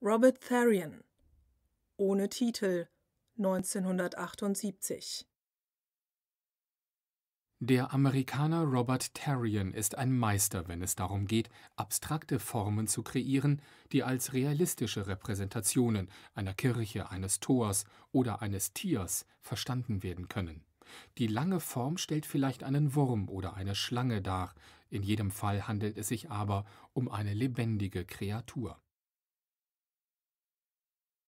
Robert Tharyan ohne Titel 1978 Der Amerikaner Robert Tharyan ist ein Meister, wenn es darum geht, abstrakte Formen zu kreieren, die als realistische Repräsentationen einer Kirche, eines Tors oder eines Tiers verstanden werden können. Die lange Form stellt vielleicht einen Wurm oder eine Schlange dar, in jedem Fall handelt es sich aber um eine lebendige Kreatur.